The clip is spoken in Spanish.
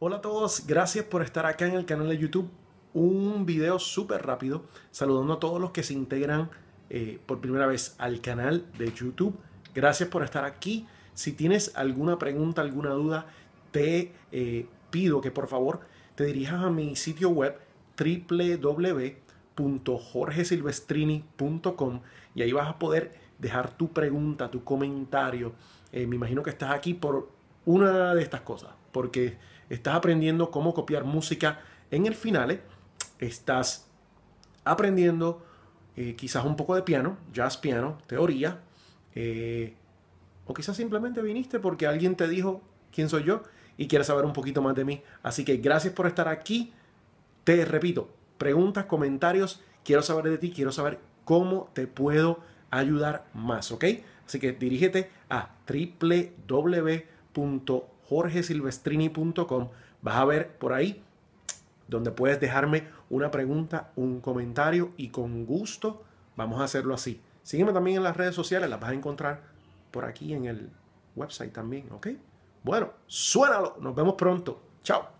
Hola a todos, gracias por estar acá en el canal de YouTube. Un video súper rápido, saludando a todos los que se integran eh, por primera vez al canal de YouTube. Gracias por estar aquí. Si tienes alguna pregunta, alguna duda, te eh, pido que por favor te dirijas a mi sitio web www.jorgesilvestrini.com y ahí vas a poder dejar tu pregunta, tu comentario. Eh, me imagino que estás aquí por una de estas cosas, porque estás aprendiendo cómo copiar música en el final. ¿eh? estás aprendiendo eh, quizás un poco de piano, jazz piano, teoría, eh, o quizás simplemente viniste porque alguien te dijo quién soy yo y quieres saber un poquito más de mí. Así que gracias por estar aquí. Te repito, preguntas, comentarios, quiero saber de ti, quiero saber cómo te puedo ayudar más, ¿ok? Así que dirígete a www www.jorgesilvestrini.com. Vas a ver por ahí donde puedes dejarme una pregunta, un comentario y con gusto vamos a hacerlo así. Sígueme también en las redes sociales, las vas a encontrar por aquí en el website también, ¿ok? Bueno, suénalo, nos vemos pronto. Chao.